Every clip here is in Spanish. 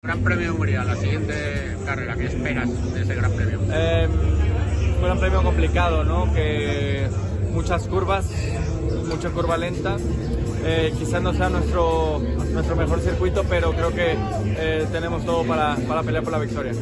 Gran Premio de la siguiente carrera, ¿qué esperas de ese Gran Premio? Fue em, un premio complicado, ¿no? Que muchas curvas, mucha curva lenta. Eh, quizás no sea nuestro, nuestro mejor circuito, pero creo que eh, tenemos todo para, para pelear por la victoria.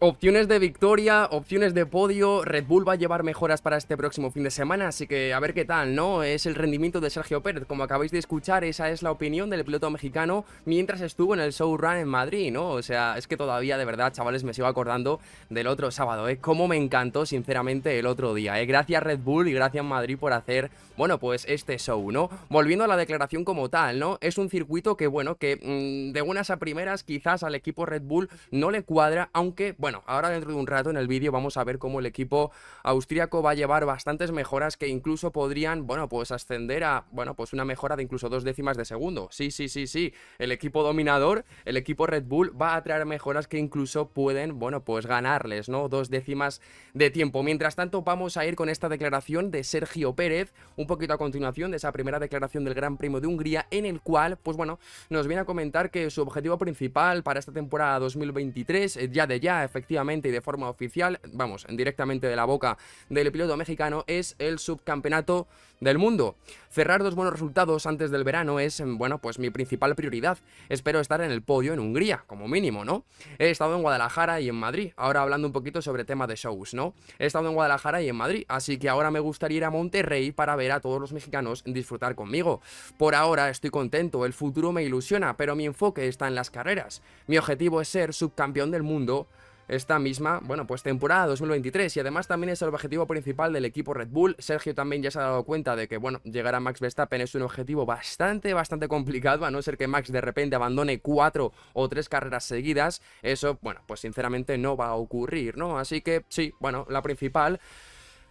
Opciones de victoria, opciones de podio, Red Bull va a llevar mejoras para este próximo fin de semana, así que a ver qué tal, ¿no? Es el rendimiento de Sergio Pérez, como acabáis de escuchar, esa es la opinión del piloto mexicano mientras estuvo en el run en Madrid, ¿no? O sea, es que todavía de verdad, chavales, me sigo acordando del otro sábado, ¿eh? como me encantó, sinceramente, el otro día, ¿eh? Gracias Red Bull y gracias Madrid por hacer, bueno, pues este show, ¿no? Volviendo a la declaración como tal, ¿no? Es un circuito que, bueno, que mm, de buenas a primeras quizás al equipo Red Bull no le cuadra, aunque, bueno, bueno, ahora dentro de un rato en el vídeo vamos a ver cómo el equipo austríaco va a llevar bastantes mejoras que incluso podrían, bueno, pues ascender a, bueno, pues una mejora de incluso dos décimas de segundo. Sí, sí, sí, sí. El equipo dominador, el equipo Red Bull, va a traer mejoras que incluso pueden, bueno, pues ganarles, ¿no? Dos décimas de tiempo. Mientras tanto, vamos a ir con esta declaración de Sergio Pérez, un poquito a continuación de esa primera declaración del Gran Premio de Hungría, en el cual, pues bueno, nos viene a comentar que su objetivo principal para esta temporada 2023, es eh, ya de ya, efectivamente, efectivamente y de forma oficial, vamos, directamente de la boca del piloto mexicano, es el subcampeonato del mundo. Cerrar dos buenos resultados antes del verano es, bueno, pues mi principal prioridad. Espero estar en el podio en Hungría, como mínimo, ¿no? He estado en Guadalajara y en Madrid, ahora hablando un poquito sobre tema de shows, ¿no? He estado en Guadalajara y en Madrid, así que ahora me gustaría ir a Monterrey para ver a todos los mexicanos disfrutar conmigo. Por ahora estoy contento, el futuro me ilusiona, pero mi enfoque está en las carreras. Mi objetivo es ser subcampeón del mundo esta misma, bueno, pues temporada 2023 y además también es el objetivo principal del equipo Red Bull. Sergio también ya se ha dado cuenta de que, bueno, llegar a Max Verstappen es un objetivo bastante, bastante complicado, a no ser que Max de repente abandone cuatro o tres carreras seguidas. Eso, bueno, pues sinceramente no va a ocurrir, ¿no? Así que sí, bueno, la principal...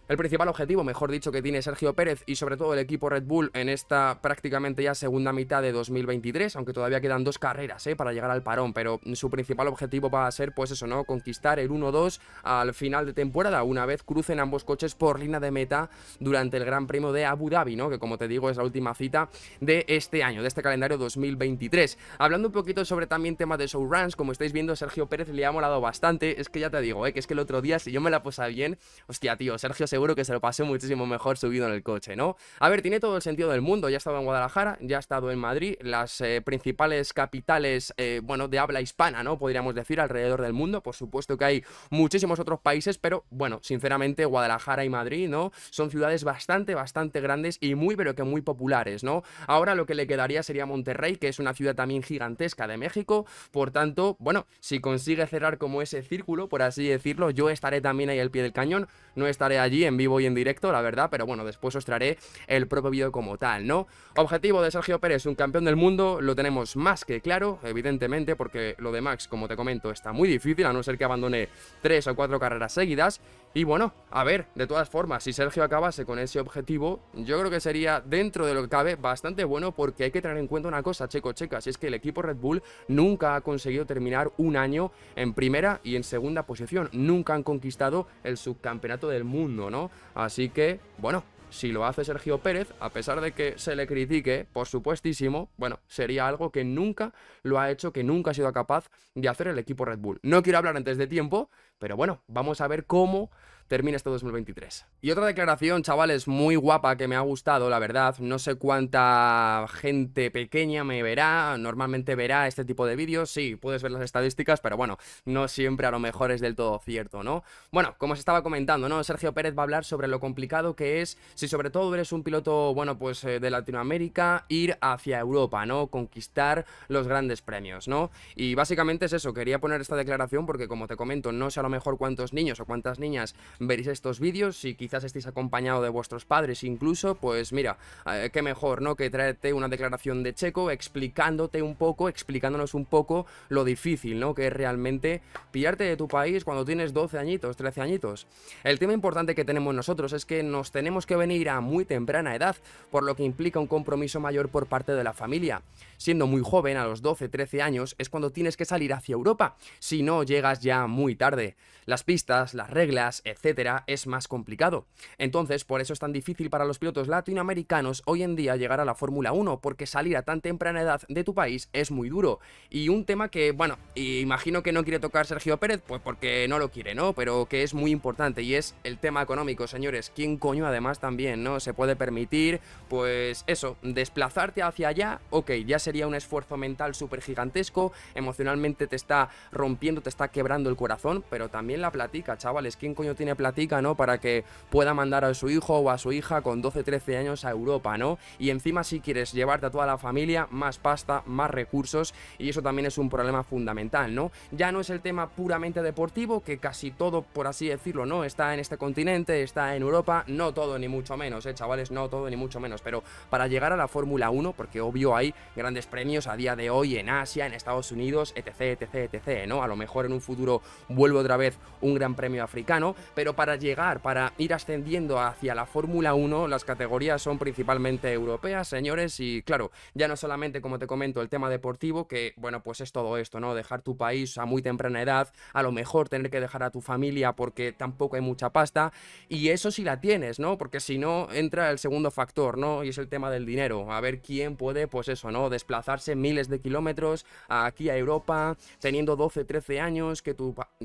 El principal objetivo, mejor dicho, que tiene Sergio Pérez y sobre todo el equipo Red Bull en esta prácticamente ya segunda mitad de 2023, aunque todavía quedan dos carreras ¿eh? para llegar al parón, pero su principal objetivo va a ser, pues eso, ¿no? Conquistar el 1-2 al final de temporada, una vez crucen ambos coches por línea de meta durante el Gran Premio de Abu Dhabi, ¿no? Que como te digo es la última cita de este año, de este calendario 2023. Hablando un poquito sobre también tema de showruns, como estáis viendo, Sergio Pérez le ha molado bastante, es que ya te digo, ¿eh? que es que el otro día, si yo me la posa bien, hostia, tío, Sergio se seguro que se lo pasé muchísimo mejor subido en el coche, ¿no? A ver, tiene todo el sentido del mundo, ya ha estado en Guadalajara, ya ha estado en Madrid, las eh, principales capitales, eh, bueno, de habla hispana, ¿no? Podríamos decir, alrededor del mundo, por supuesto que hay muchísimos otros países, pero bueno, sinceramente Guadalajara y Madrid, ¿no? Son ciudades bastante, bastante grandes y muy, pero que muy populares, ¿no? Ahora lo que le quedaría sería Monterrey, que es una ciudad también gigantesca de México, por tanto, bueno, si consigue cerrar como ese círculo, por así decirlo, yo estaré también ahí al pie del cañón, no estaré allí en vivo y en directo, la verdad, pero bueno, después os traeré el propio vídeo como tal, ¿no? Objetivo de Sergio Pérez, un campeón del mundo, lo tenemos más que claro, evidentemente, porque lo de Max, como te comento, está muy difícil, a no ser que abandone tres o cuatro carreras seguidas. Y bueno, a ver, de todas formas, si Sergio acabase con ese objetivo, yo creo que sería, dentro de lo que cabe, bastante bueno, porque hay que tener en cuenta una cosa, checo, checa Si es que el equipo Red Bull nunca ha conseguido terminar un año en primera y en segunda posición, nunca han conquistado el subcampeonato del mundo, ¿no? Así que, bueno, si lo hace Sergio Pérez, a pesar de que se le critique, por supuestísimo, bueno, sería algo que nunca lo ha hecho, que nunca ha sido capaz de hacer el equipo Red Bull. No quiero hablar antes de tiempo, pero bueno, vamos a ver cómo Termina este 2023. Y otra declaración, chavales, muy guapa que me ha gustado, la verdad. No sé cuánta gente pequeña me verá, normalmente verá este tipo de vídeos. Sí, puedes ver las estadísticas, pero bueno, no siempre a lo mejor es del todo cierto, ¿no? Bueno, como os estaba comentando, ¿no? Sergio Pérez va a hablar sobre lo complicado que es, si sobre todo eres un piloto, bueno, pues eh, de Latinoamérica, ir hacia Europa, ¿no? Conquistar los grandes premios, ¿no? Y básicamente es eso, quería poner esta declaración porque como te comento, no sé a lo mejor cuántos niños o cuántas niñas veréis estos vídeos, si quizás estéis acompañado de vuestros padres incluso, pues mira, eh, qué mejor, ¿no? Que traerte una declaración de Checo explicándote un poco, explicándonos un poco lo difícil, ¿no? Que es realmente pillarte de tu país cuando tienes 12 añitos, 13 añitos. El tema importante que tenemos nosotros es que nos tenemos que venir a muy temprana edad, por lo que implica un compromiso mayor por parte de la familia. Siendo muy joven, a los 12, 13 años, es cuando tienes que salir hacia Europa, si no llegas ya muy tarde. Las pistas, las reglas, etc es más complicado. Entonces, por eso es tan difícil para los pilotos latinoamericanos hoy en día llegar a la Fórmula 1, porque salir a tan temprana edad de tu país es muy duro. Y un tema que, bueno, imagino que no quiere tocar Sergio Pérez, pues porque no lo quiere, ¿no? Pero que es muy importante y es el tema económico, señores. ¿Quién coño además también, no? Se puede permitir, pues eso, desplazarte hacia allá, ok, ya sería un esfuerzo mental súper gigantesco, emocionalmente te está rompiendo, te está quebrando el corazón, pero también la platica, chavales, ¿quién coño tiene platica, ¿no? Para que pueda mandar a su hijo o a su hija con 12, 13 años a Europa, ¿no? Y encima si quieres llevarte a toda la familia, más pasta, más recursos y eso también es un problema fundamental, ¿no? Ya no es el tema puramente deportivo, que casi todo, por así decirlo, ¿no? Está en este continente, está en Europa, no todo ni mucho menos, ¿eh, chavales? No todo ni mucho menos, pero para llegar a la Fórmula 1, porque obvio hay grandes premios a día de hoy en Asia, en Estados Unidos, etc, etc, etc, ¿no? A lo mejor en un futuro vuelve otra vez un gran premio africano, pero para llegar, para ir ascendiendo hacia la Fórmula 1, las categorías son principalmente europeas, señores, y claro, ya no solamente, como te comento, el tema deportivo, que bueno, pues es todo esto, ¿no? Dejar tu país a muy temprana edad, a lo mejor tener que dejar a tu familia porque tampoco hay mucha pasta, y eso sí la tienes, ¿no? Porque si no, entra el segundo factor, ¿no? Y es el tema del dinero, a ver quién puede, pues eso, ¿no? Desplazarse miles de kilómetros aquí a Europa, teniendo 12, 13 años, que,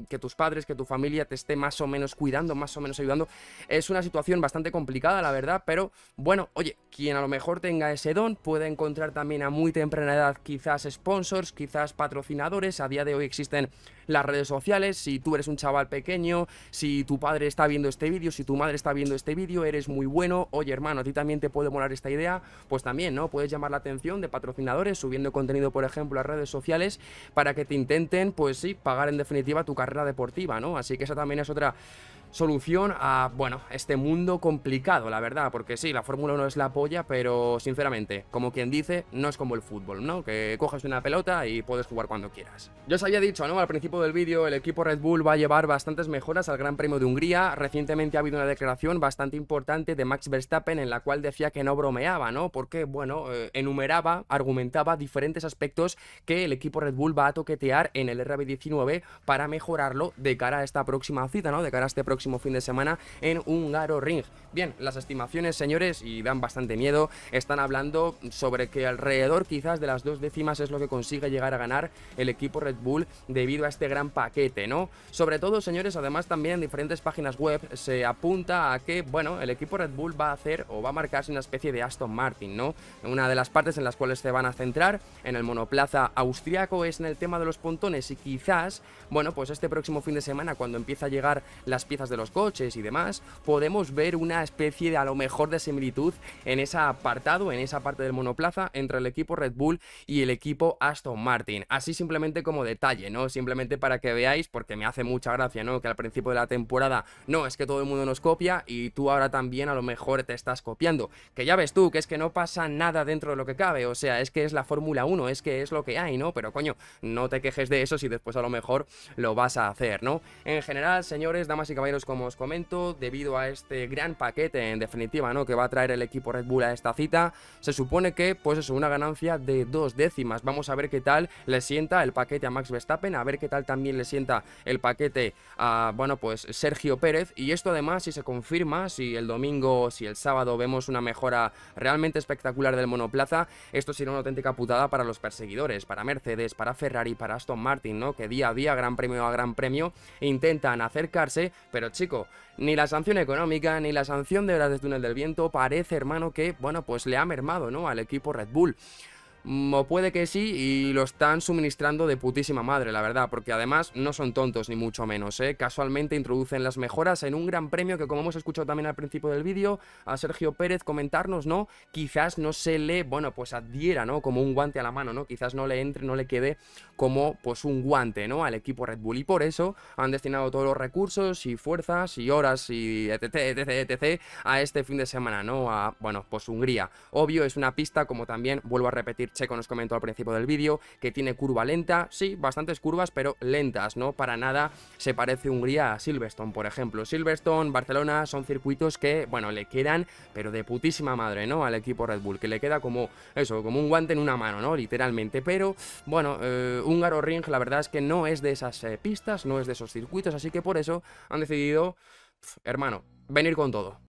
que tus padres, que tu familia te esté más o menos cuidando, más o menos ayudando. Es una situación bastante complicada, la verdad, pero bueno, oye, quien a lo mejor tenga ese don puede encontrar también a muy temprana edad quizás sponsors, quizás patrocinadores. A día de hoy existen las redes sociales, si tú eres un chaval pequeño, si tu padre está viendo este vídeo, si tu madre está viendo este vídeo, eres muy bueno, oye hermano, a ti también te puede molar esta idea, pues también, ¿no? Puedes llamar la atención de patrocinadores subiendo contenido, por ejemplo, a redes sociales para que te intenten, pues sí, pagar en definitiva tu carrera deportiva, ¿no? Así que esa también es otra solución a, bueno, este mundo complicado, la verdad, porque sí, la Fórmula 1 es la polla, pero sinceramente, como quien dice, no es como el fútbol, ¿no? Que coges una pelota y puedes jugar cuando quieras. Yo os había dicho, ¿no? Al principio del vídeo, el equipo Red Bull va a llevar bastantes mejoras al Gran Premio de Hungría. Recientemente ha habido una declaración bastante importante de Max Verstappen en la cual decía que no bromeaba, ¿no? Porque, bueno, eh, enumeraba, argumentaba diferentes aspectos que el equipo Red Bull va a toquetear en el RB19 para mejorarlo de cara a esta próxima cita, ¿no? De cara a este próximo fin de semana en Garo Ring. Bien, las estimaciones, señores, y dan bastante miedo, están hablando sobre que alrededor quizás de las dos décimas es lo que consigue llegar a ganar el equipo Red Bull debido a este gran paquete, ¿no? Sobre todo, señores, además también en diferentes páginas web se apunta a que, bueno, el equipo Red Bull va a hacer o va a marcarse una especie de Aston Martin, ¿no? Una de las partes en las cuales se van a centrar en el monoplaza austriaco es en el tema de los pontones y quizás, bueno, pues este próximo fin de semana cuando empieza a llegar las piezas de de los coches y demás, podemos ver una especie de a lo mejor de similitud en ese apartado, en esa parte del monoplaza entre el equipo Red Bull y el equipo Aston Martin. Así simplemente como detalle, ¿no? Simplemente para que veáis, porque me hace mucha gracia, ¿no? Que al principio de la temporada, no, es que todo el mundo nos copia y tú ahora también a lo mejor te estás copiando. Que ya ves tú, que es que no pasa nada dentro de lo que cabe, o sea, es que es la Fórmula 1, es que es lo que hay, ¿no? Pero coño, no te quejes de eso si después a lo mejor lo vas a hacer, ¿no? En general, señores, damas y caballeros, como os comento, debido a este gran paquete en definitiva ¿no? que va a traer el equipo Red Bull a esta cita, se supone que pues es una ganancia de dos décimas. Vamos a ver qué tal le sienta el paquete a Max Verstappen, a ver qué tal también le sienta el paquete a, bueno, pues Sergio Pérez. Y esto además, si se confirma, si el domingo, si el sábado vemos una mejora realmente espectacular del monoplaza, esto será una auténtica putada para los perseguidores, para Mercedes, para Ferrari, para Aston Martin, ¿no? Que día a día, gran premio a gran premio, intentan acercarse, pero pero chico, ni la sanción económica ni la sanción de horas de túnel del viento parece, hermano, que, bueno, pues le ha mermado, ¿no? Al equipo Red Bull. Mm, o puede que sí, y lo están suministrando de putísima madre, la verdad, porque además no son tontos ni mucho menos, ¿eh? Casualmente introducen las mejoras en un gran premio que, como hemos escuchado también al principio del vídeo, a Sergio Pérez comentarnos, ¿no? Quizás no se le, bueno, pues adhiera, ¿no? Como un guante a la mano, ¿no? Quizás no le entre, no le quede como, pues, un guante, ¿no? Al equipo Red Bull. Y por eso han destinado todos los recursos y fuerzas y horas y etc, etc, etc, a este fin de semana, ¿no? A, bueno, pues Hungría. Obvio, es una pista, como también vuelvo a repetir Checo nos comentó al principio del vídeo, que tiene curva lenta, sí, bastantes curvas, pero lentas, ¿no? Para nada se parece Hungría a Silverstone, por ejemplo. Silverstone, Barcelona son circuitos que, bueno, le quedan, pero de putísima madre, ¿no? Al equipo Red Bull, que le queda como, eso, como un guante en una mano, ¿no? Literalmente, pero, bueno, eh, Húngaro Ring, la verdad es que no es de esas eh, pistas, no es de esos circuitos, así que por eso han decidido, hermano, venir con todo.